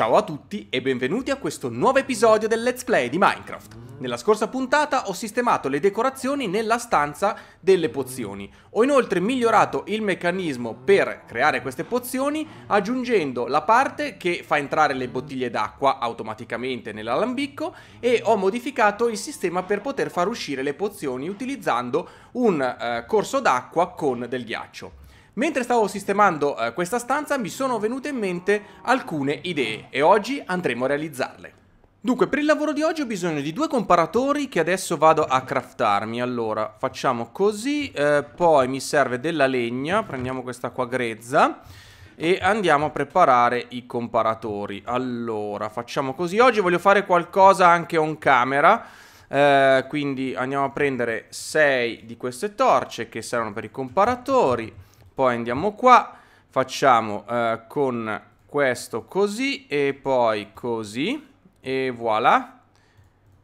Ciao a tutti e benvenuti a questo nuovo episodio del Let's Play di Minecraft. Nella scorsa puntata ho sistemato le decorazioni nella stanza delle pozioni. Ho inoltre migliorato il meccanismo per creare queste pozioni aggiungendo la parte che fa entrare le bottiglie d'acqua automaticamente nell'alambicco e ho modificato il sistema per poter far uscire le pozioni utilizzando un eh, corso d'acqua con del ghiaccio. Mentre stavo sistemando eh, questa stanza mi sono venute in mente alcune idee e oggi andremo a realizzarle. Dunque, per il lavoro di oggi ho bisogno di due comparatori che adesso vado a craftarmi. Allora, facciamo così, eh, poi mi serve della legna, prendiamo questa qua grezza e andiamo a preparare i comparatori. Allora, facciamo così. Oggi voglio fare qualcosa anche on camera, eh, quindi andiamo a prendere 6 di queste torce che servono per i comparatori poi andiamo qua, facciamo eh, con questo così e poi così e voilà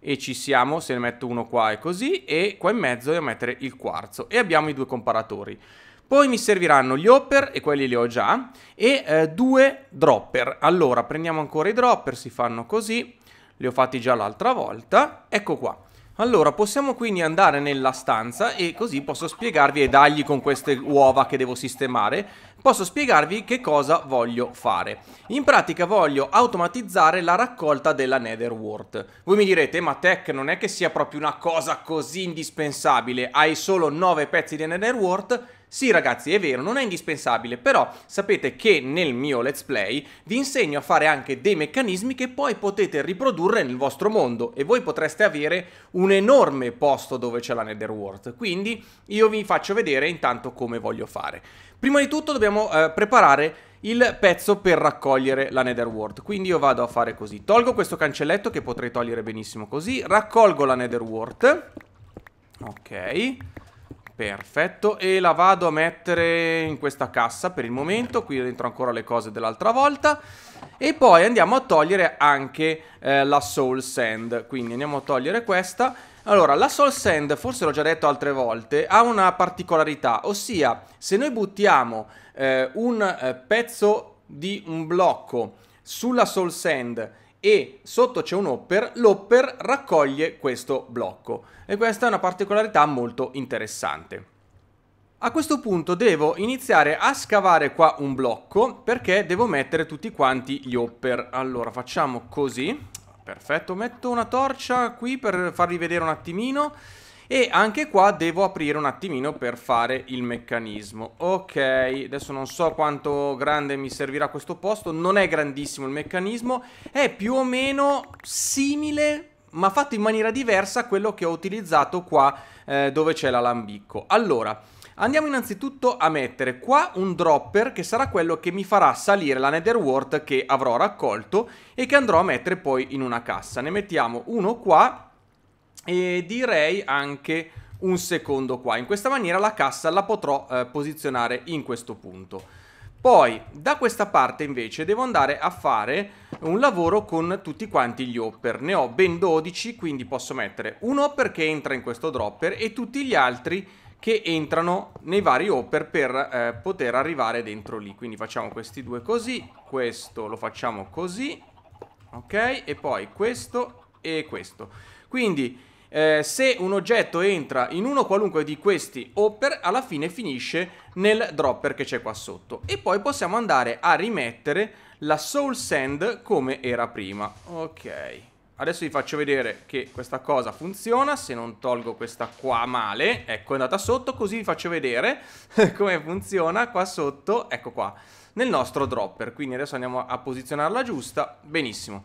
e ci siamo, se ne metto uno qua è così, e qua in mezzo devo mettere il quarzo, e abbiamo i due comparatori. Poi mi serviranno gli hopper, e quelli li ho già, e eh, due dropper. Allora, prendiamo ancora i dropper, si fanno così, li ho fatti già l'altra volta, ecco qua. Allora, possiamo quindi andare nella stanza e così posso spiegarvi e dargli con queste uova che devo sistemare, posso spiegarvi che cosa voglio fare. In pratica voglio automatizzare la raccolta della Netherworld. Voi mi direte, ma Tech non è che sia proprio una cosa così indispensabile, hai solo 9 pezzi di Netherworld sì ragazzi, è vero, non è indispensabile, però sapete che nel mio let's play vi insegno a fare anche dei meccanismi che poi potete riprodurre nel vostro mondo e voi potreste avere un enorme posto dove c'è la Netherworld, quindi io vi faccio vedere intanto come voglio fare. Prima di tutto dobbiamo eh, preparare il pezzo per raccogliere la Netherworld. Quindi io vado a fare così. Tolgo questo cancelletto che potrei togliere benissimo così. Raccolgo la Netherworld. Ok. Perfetto, e la vado a mettere in questa cassa per il momento, qui dentro ancora le cose dell'altra volta. E poi andiamo a togliere anche eh, la Soul Sand, quindi andiamo a togliere questa. Allora, la Soul Sand, forse l'ho già detto altre volte, ha una particolarità, ossia se noi buttiamo eh, un eh, pezzo di un blocco sulla Soul Sand e sotto c'è un hopper, l'hopper raccoglie questo blocco e questa è una particolarità molto interessante. A questo punto devo iniziare a scavare qua un blocco perché devo mettere tutti quanti gli hopper. Allora facciamo così, perfetto, metto una torcia qui per farvi vedere un attimino e anche qua devo aprire un attimino per fare il meccanismo ok adesso non so quanto grande mi servirà questo posto non è grandissimo il meccanismo è più o meno simile ma fatto in maniera diversa a quello che ho utilizzato qua eh, dove c'è l'alambicco allora Andiamo innanzitutto a mettere qua un dropper che sarà quello che mi farà salire la netherwort che avrò raccolto e che andrò a mettere poi in una cassa. Ne mettiamo uno qua e direi anche un secondo qua. In questa maniera la cassa la potrò eh, posizionare in questo punto. Poi da questa parte invece devo andare a fare un lavoro con tutti quanti gli hopper. Ne ho ben 12 quindi posso mettere un hopper che entra in questo dropper e tutti gli altri che entrano nei vari hopper per eh, poter arrivare dentro lì. Quindi facciamo questi due così, questo lo facciamo così, ok? E poi questo e questo. Quindi eh, se un oggetto entra in uno qualunque di questi hopper, alla fine finisce nel dropper che c'è qua sotto. E poi possiamo andare a rimettere la soul sand come era prima. Ok. Adesso vi faccio vedere che questa cosa funziona, se non tolgo questa qua male, ecco è andata sotto, così vi faccio vedere come funziona qua sotto, ecco qua, nel nostro dropper, quindi adesso andiamo a posizionarla giusta, benissimo,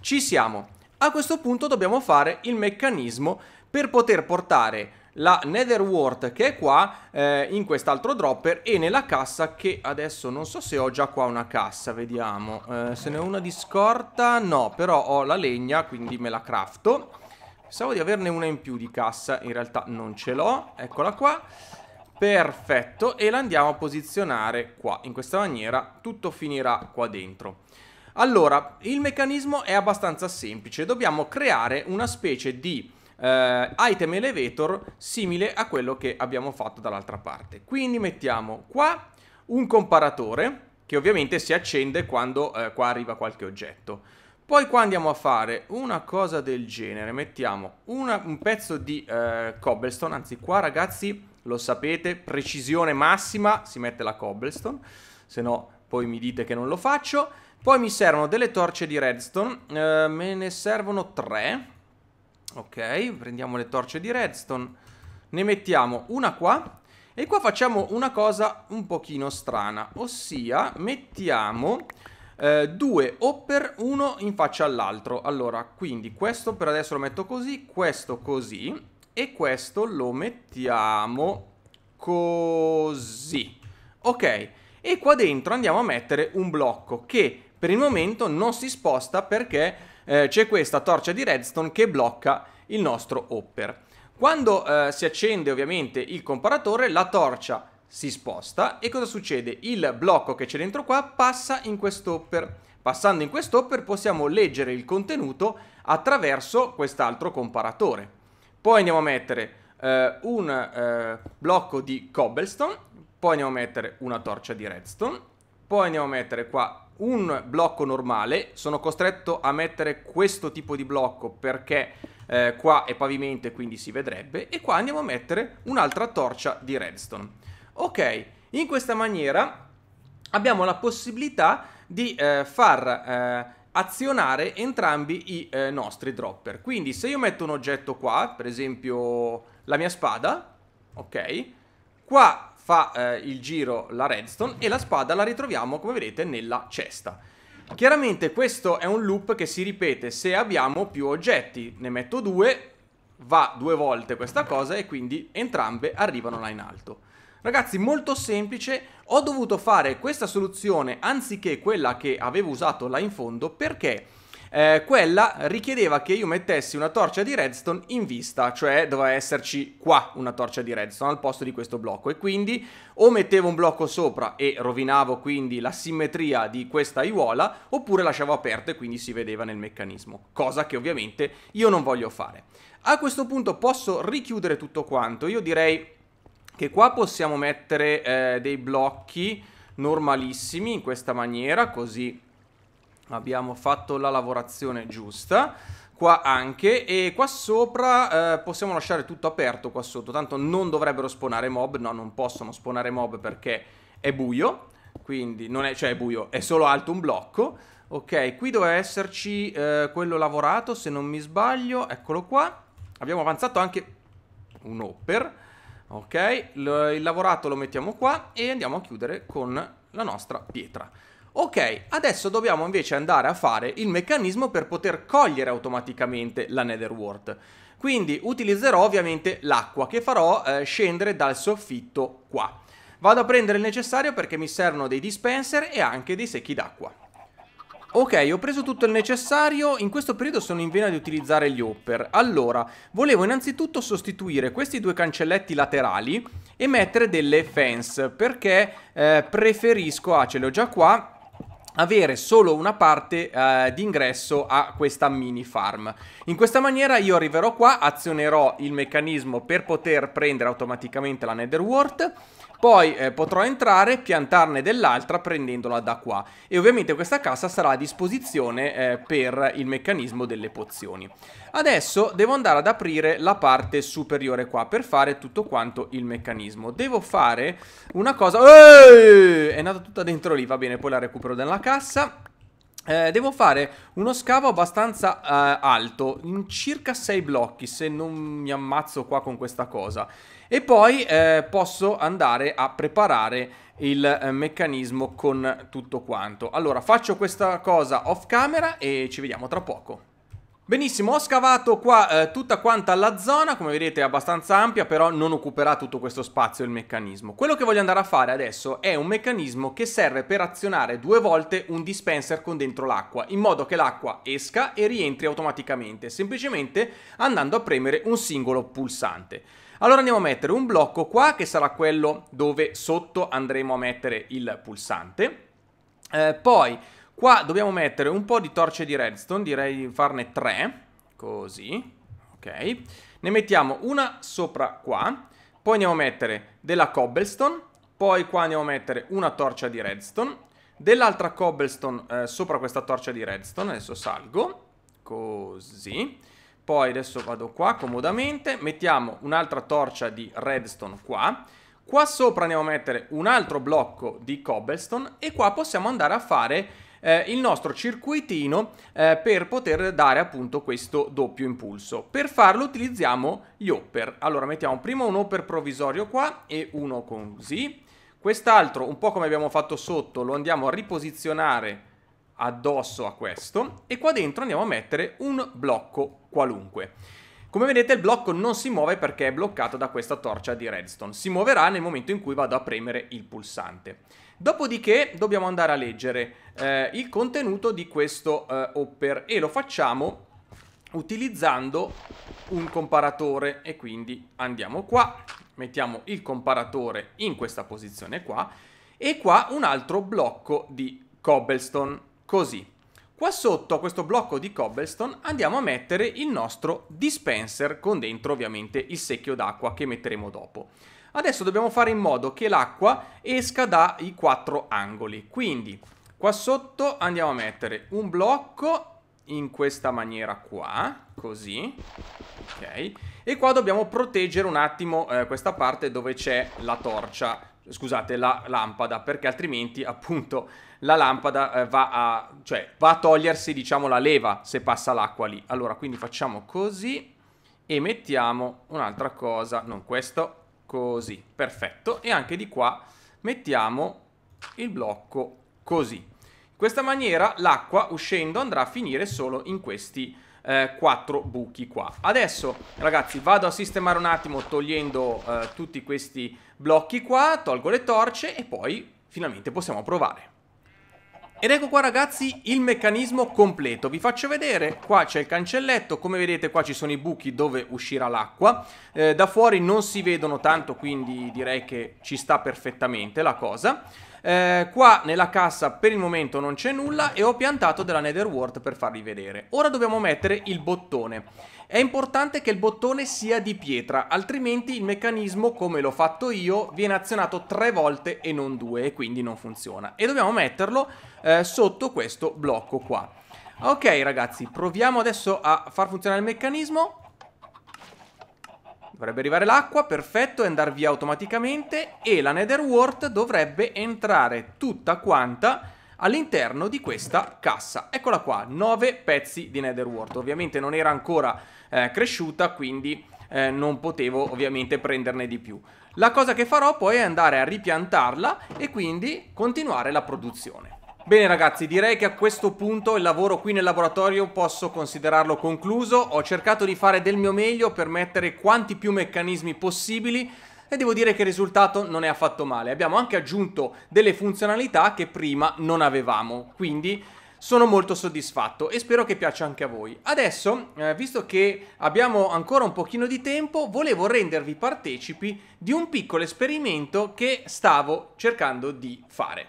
ci siamo. A questo punto dobbiamo fare il meccanismo per poter portare la Netherwort che è qua eh, in quest'altro dropper e nella cassa che adesso non so se ho già qua una cassa, vediamo. Eh, se ne ho una di scorta, no, però ho la legna quindi me la crafto. Pensavo di averne una in più di cassa, in realtà non ce l'ho, eccola qua. Perfetto, e la andiamo a posizionare qua, in questa maniera tutto finirà qua dentro. Allora, il meccanismo è abbastanza semplice, dobbiamo creare una specie di eh, item elevator simile a quello che abbiamo fatto dall'altra parte. Quindi mettiamo qua un comparatore che ovviamente si accende quando eh, qua arriva qualche oggetto. Poi qua andiamo a fare una cosa del genere, mettiamo una, un pezzo di eh, cobblestone, anzi qua ragazzi lo sapete, precisione massima, si mette la cobblestone, se no poi mi dite che non lo faccio. Poi mi servono delle torce di redstone, eh, me ne servono tre. Ok, prendiamo le torce di redstone, ne mettiamo una qua e qua facciamo una cosa un pochino strana, ossia mettiamo eh, due hopper uno in faccia all'altro. Allora, quindi questo per adesso lo metto così, questo così e questo lo mettiamo così. Ok, e qua dentro andiamo a mettere un blocco che per il momento non si sposta perché eh, c'è questa torcia di redstone che blocca il nostro hopper. Quando eh, si accende ovviamente il comparatore, la torcia si sposta e cosa succede? Il blocco che c'è dentro qua passa in quest'hopper. Passando in quest'hopper possiamo leggere il contenuto attraverso quest'altro comparatore. Poi andiamo a mettere eh, un eh, blocco di cobblestone, poi andiamo a mettere una torcia di redstone, poi andiamo a mettere qua un blocco normale, sono costretto a mettere questo tipo di blocco perché eh, qua è pavimento e quindi si vedrebbe, e qua andiamo a mettere un'altra torcia di redstone. Ok, in questa maniera abbiamo la possibilità di eh, far... Eh, azionare entrambi i eh, nostri dropper. Quindi se io metto un oggetto qua, per esempio la mia spada, ok? Qua fa eh, il giro la redstone e la spada la ritroviamo come vedete nella cesta. Chiaramente questo è un loop che si ripete se abbiamo più oggetti, ne metto due, va due volte questa cosa e quindi entrambe arrivano là in alto. Ragazzi molto semplice, ho dovuto fare questa soluzione anziché quella che avevo usato là in fondo perché eh, quella richiedeva che io mettessi una torcia di redstone in vista, cioè doveva esserci qua una torcia di redstone al posto di questo blocco e quindi o mettevo un blocco sopra e rovinavo quindi la simmetria di questa aiuola oppure lasciavo aperto e quindi si vedeva nel meccanismo, cosa che ovviamente io non voglio fare. A questo punto posso richiudere tutto quanto, io direi che qua possiamo mettere eh, dei blocchi normalissimi in questa maniera, così abbiamo fatto la lavorazione giusta qua anche e qua sopra eh, possiamo lasciare tutto aperto qua sotto tanto non dovrebbero spawnare mob no non possono spawnare mob perché è buio quindi non è, cioè è buio è solo alto un blocco ok qui doveva esserci eh, quello lavorato se non mi sbaglio eccolo qua abbiamo avanzato anche un hopper ok il lavorato lo mettiamo qua e andiamo a chiudere con la nostra pietra Ok, adesso dobbiamo invece andare a fare il meccanismo per poter cogliere automaticamente la Netherworld. Quindi utilizzerò ovviamente l'acqua che farò eh, scendere dal soffitto qua. Vado a prendere il necessario perché mi servono dei dispenser e anche dei secchi d'acqua. Ok, ho preso tutto il necessario, in questo periodo sono in vena di utilizzare gli hopper. Allora, volevo innanzitutto sostituire questi due cancelletti laterali e mettere delle fence, perché eh, preferisco, ah ce l'ho già qua, avere solo una parte eh, di ingresso a questa mini farm. In questa maniera io arriverò qua, azionerò il meccanismo per poter prendere automaticamente la Netherworld, poi eh, potrò entrare e piantarne dell'altra prendendola da qua e ovviamente questa cassa sarà a disposizione eh, per il meccanismo delle pozioni. Adesso devo andare ad aprire la parte superiore qua per fare tutto quanto il meccanismo. Devo fare una cosa... Eeeh! È andata tutta dentro lì, va bene, poi la recupero dalla cassa eh, devo fare uno scavo abbastanza eh, alto, in circa 6 blocchi, se non mi ammazzo qua con questa cosa. E poi eh, posso andare a preparare il eh, meccanismo con tutto quanto. Allora, faccio questa cosa off camera e ci vediamo tra poco. Benissimo, ho scavato qua eh, tutta quanta la zona, come vedete è abbastanza ampia, però non occuperà tutto questo spazio il meccanismo. Quello che voglio andare a fare adesso è un meccanismo che serve per azionare due volte un dispenser con dentro l'acqua, in modo che l'acqua esca e rientri automaticamente, semplicemente andando a premere un singolo pulsante. Allora andiamo a mettere un blocco qua, che sarà quello dove sotto andremo a mettere il pulsante. Eh, poi Qua dobbiamo mettere un po' di torce di redstone, direi di farne tre, così, ok. Ne mettiamo una sopra qua, poi andiamo a mettere della cobblestone, poi qua andiamo a mettere una torcia di redstone, dell'altra cobblestone eh, sopra questa torcia di redstone, adesso salgo, così. Poi adesso vado qua comodamente, mettiamo un'altra torcia di redstone qua, qua sopra andiamo a mettere un altro blocco di cobblestone e qua possiamo andare a fare eh, il nostro circuitino eh, per poter dare appunto questo doppio impulso. Per farlo utilizziamo gli hopper. Allora mettiamo prima un hopper provvisorio qua e uno così. Quest'altro, un po' come abbiamo fatto sotto, lo andiamo a riposizionare addosso a questo e qua dentro andiamo a mettere un blocco qualunque. Come vedete il blocco non si muove perché è bloccato da questa torcia di redstone, si muoverà nel momento in cui vado a premere il pulsante. Dopodiché dobbiamo andare a leggere eh, il contenuto di questo eh, hopper e lo facciamo utilizzando un comparatore e quindi andiamo qua, mettiamo il comparatore in questa posizione qua e qua un altro blocco di cobblestone, così. Qua sotto a questo blocco di cobblestone andiamo a mettere il nostro dispenser con dentro ovviamente il secchio d'acqua che metteremo dopo. Adesso dobbiamo fare in modo che l'acqua esca dai quattro angoli. Quindi qua sotto andiamo a mettere un blocco in questa maniera qua, così, ok? E qua dobbiamo proteggere un attimo eh, questa parte dove c'è la torcia, scusate, la lampada, perché altrimenti appunto la lampada eh, va, a, cioè, va a togliersi, diciamo, la leva se passa l'acqua lì. Allora, quindi facciamo così e mettiamo un'altra cosa, non questo, così, perfetto. E anche di qua mettiamo il blocco così. In questa maniera l'acqua uscendo andrà a finire solo in questi eh, quattro buchi qua. Adesso ragazzi vado a sistemare un attimo togliendo eh, tutti questi blocchi qua, tolgo le torce e poi finalmente possiamo provare. Ed ecco qua ragazzi il meccanismo completo, vi faccio vedere, qua c'è il cancelletto, come vedete qua ci sono i buchi dove uscirà l'acqua, eh, da fuori non si vedono tanto quindi direi che ci sta perfettamente la cosa. Eh, qua nella cassa per il momento non c'è nulla e ho piantato della Netherworld per farvi vedere. Ora dobbiamo mettere il bottone. È importante che il bottone sia di pietra, altrimenti il meccanismo, come l'ho fatto io, viene azionato tre volte e non due e quindi non funziona. E dobbiamo metterlo eh, sotto questo blocco qua. Ok ragazzi, proviamo adesso a far funzionare il meccanismo. Dovrebbe arrivare l'acqua, perfetto, e andare via automaticamente. E la Netherworld dovrebbe entrare tutta quanta all'interno di questa cassa. Eccola qua, 9 pezzi di Netherworld. Ovviamente non era ancora eh, cresciuta, quindi eh, non potevo ovviamente prenderne di più. La cosa che farò poi è andare a ripiantarla e quindi continuare la produzione. Bene ragazzi, direi che a questo punto il lavoro qui nel laboratorio posso considerarlo concluso. Ho cercato di fare del mio meglio per mettere quanti più meccanismi possibili e devo dire che il risultato non è affatto male. Abbiamo anche aggiunto delle funzionalità che prima non avevamo, quindi sono molto soddisfatto e spero che piaccia anche a voi. Adesso, eh, visto che abbiamo ancora un pochino di tempo, volevo rendervi partecipi di un piccolo esperimento che stavo cercando di fare.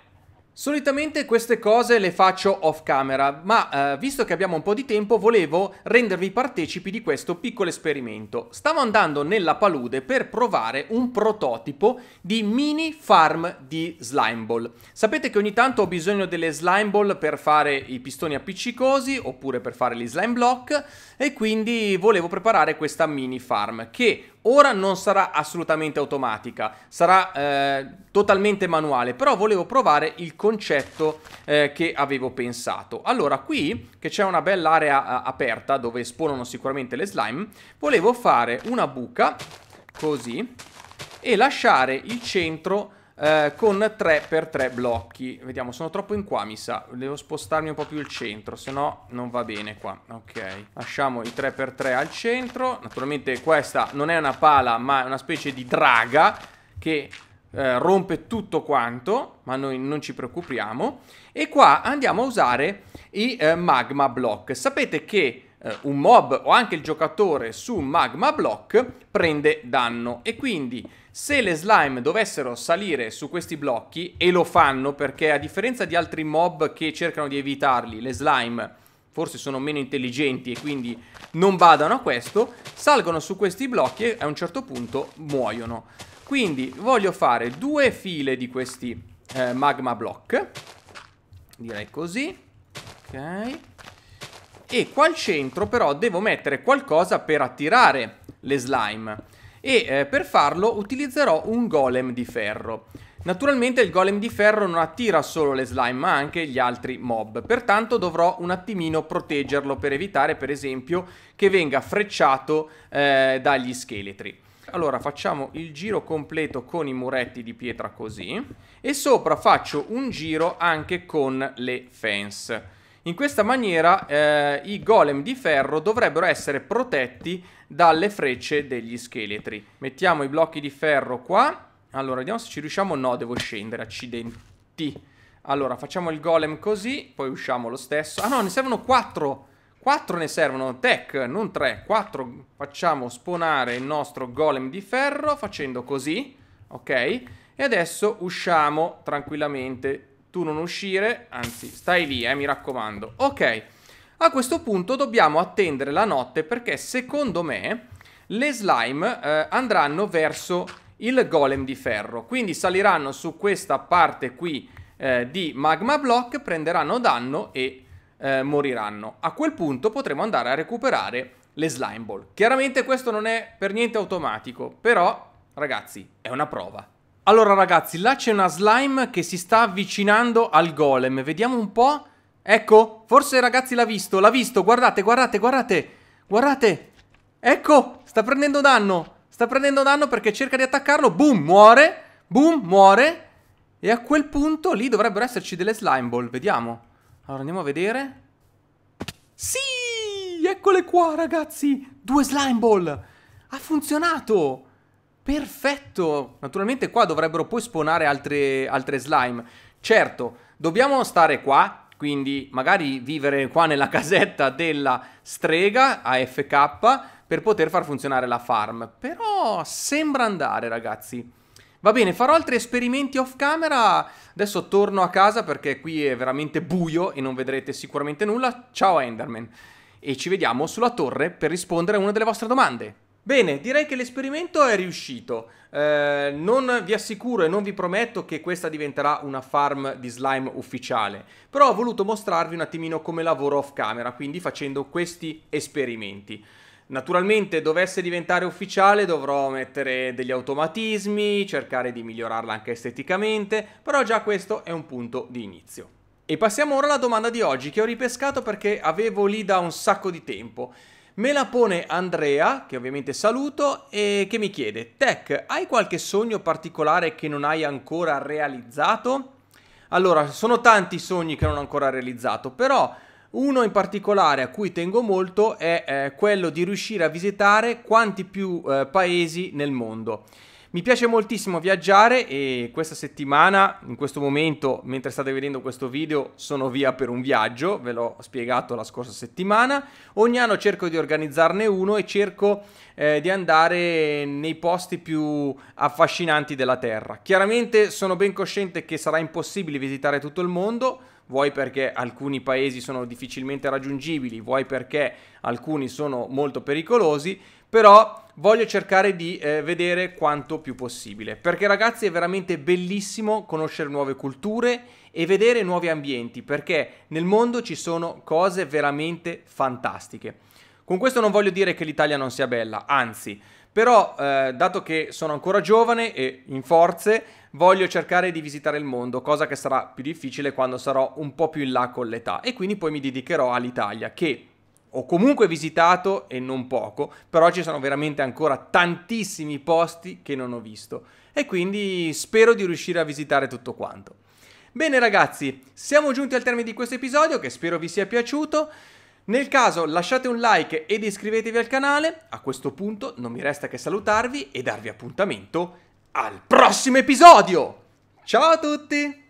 Solitamente queste cose le faccio off camera, ma eh, visto che abbiamo un po' di tempo volevo rendervi partecipi di questo piccolo esperimento. Stavo andando nella palude per provare un prototipo di mini farm di slime ball. Sapete che ogni tanto ho bisogno delle slime ball per fare i pistoni appiccicosi oppure per fare gli slime block e quindi volevo preparare questa mini farm che ora non sarà assolutamente automatica, sarà eh, totalmente manuale, però volevo provare il concetto eh, che avevo pensato. Allora, qui che c'è una bella area eh, aperta dove esponono sicuramente le slime, volevo fare una buca così e lasciare il centro eh, con 3 x 3 blocchi. Vediamo, sono troppo in qua mi sa, devo spostarmi un po' più il centro, se no non va bene qua. Ok, lasciamo i 3 x 3 al centro. Naturalmente questa non è una pala ma è una specie di draga che eh, rompe tutto quanto, ma noi non ci preoccupiamo. E qua andiamo a usare i eh, magma block. Sapete che eh, un mob o anche il giocatore su un magma block prende danno e quindi se le slime dovessero salire su questi blocchi e lo fanno perché a differenza di altri mob che cercano di evitarli, le slime forse sono meno intelligenti e quindi non vadano a questo, salgono su questi blocchi e a un certo punto muoiono. Quindi voglio fare due file di questi eh, magma block, direi così, ok, e qua al centro però devo mettere qualcosa per attirare le slime e eh, per farlo utilizzerò un golem di ferro. Naturalmente il golem di ferro non attira solo le slime ma anche gli altri mob, pertanto dovrò un attimino proteggerlo per evitare per esempio che venga frecciato eh, dagli scheletri. Allora facciamo il giro completo con i muretti di pietra così e sopra faccio un giro anche con le fence. In questa maniera eh, i golem di ferro dovrebbero essere protetti dalle frecce degli scheletri. Mettiamo i blocchi di ferro qua. Allora, vediamo se ci riusciamo. No, devo scendere, accidenti. Allora, facciamo il golem così, poi usciamo lo stesso. Ah no, ne servono quattro. Quattro ne servono, tech, non tre. Quattro. facciamo spawnare il nostro golem di ferro facendo così, ok? E adesso usciamo tranquillamente tu non uscire, anzi stai lì, eh, mi raccomando. Ok, a questo punto dobbiamo attendere la notte perché secondo me le slime eh, andranno verso il golem di ferro, quindi saliranno su questa parte qui eh, di magma block, prenderanno danno e eh, moriranno. A quel punto potremo andare a recuperare le slime ball. Chiaramente questo non è per niente automatico, però ragazzi è una prova. Allora ragazzi, là c'è una slime che si sta avvicinando al golem. Vediamo un po'. Ecco, forse ragazzi l'ha visto, l'ha visto. Guardate, guardate, guardate. Guardate. Ecco, sta prendendo danno. Sta prendendo danno perché cerca di attaccarlo. Boom, muore. Boom, muore. E a quel punto lì dovrebbero esserci delle slime ball. Vediamo. Allora andiamo a vedere. Sì, eccole qua ragazzi. Due slime ball. Ha funzionato. Perfetto! Naturalmente qua dovrebbero poi spawnare altre, altre slime. Certo, dobbiamo stare qua, quindi magari vivere qua nella casetta della strega AFK per poter far funzionare la farm. Però sembra andare, ragazzi. Va bene, farò altri esperimenti off camera. Adesso torno a casa perché qui è veramente buio e non vedrete sicuramente nulla. Ciao Enderman. E ci vediamo sulla torre per rispondere a una delle vostre domande. Bene, direi che l'esperimento è riuscito. Eh, non vi assicuro e non vi prometto che questa diventerà una farm di slime ufficiale, però ho voluto mostrarvi un attimino come lavoro off camera, quindi facendo questi esperimenti. Naturalmente dovesse diventare ufficiale dovrò mettere degli automatismi, cercare di migliorarla anche esteticamente, però già questo è un punto di inizio. E passiamo ora alla domanda di oggi che ho ripescato perché avevo lì da un sacco di tempo. Me la pone Andrea, che ovviamente saluto, e che mi chiede, Tech, hai qualche sogno particolare che non hai ancora realizzato? Allora, sono tanti i sogni che non ho ancora realizzato, però uno in particolare a cui tengo molto è eh, quello di riuscire a visitare quanti più eh, paesi nel mondo. Mi piace moltissimo viaggiare e questa settimana, in questo momento, mentre state vedendo questo video, sono via per un viaggio, ve l'ho spiegato la scorsa settimana. Ogni anno cerco di organizzarne uno e cerco eh, di andare nei posti più affascinanti della Terra. Chiaramente sono ben cosciente che sarà impossibile visitare tutto il mondo, vuoi perché alcuni paesi sono difficilmente raggiungibili, vuoi perché alcuni sono molto pericolosi, però voglio cercare di eh, vedere quanto più possibile. Perché ragazzi è veramente bellissimo conoscere nuove culture e vedere nuovi ambienti, perché nel mondo ci sono cose veramente fantastiche. Con questo non voglio dire che l'Italia non sia bella, anzi, però eh, dato che sono ancora giovane e in forze, voglio cercare di visitare il mondo, cosa che sarà più difficile quando sarò un po' più in là con l'età e quindi poi mi dedicherò all'Italia, che ho comunque visitato e non poco, però ci sono veramente ancora tantissimi posti che non ho visto e quindi spero di riuscire a visitare tutto quanto. Bene ragazzi, siamo giunti al termine di questo episodio che spero vi sia piaciuto. Nel caso lasciate un like ed iscrivetevi al canale, a questo punto non mi resta che salutarvi e darvi appuntamento al prossimo episodio! Ciao a tutti!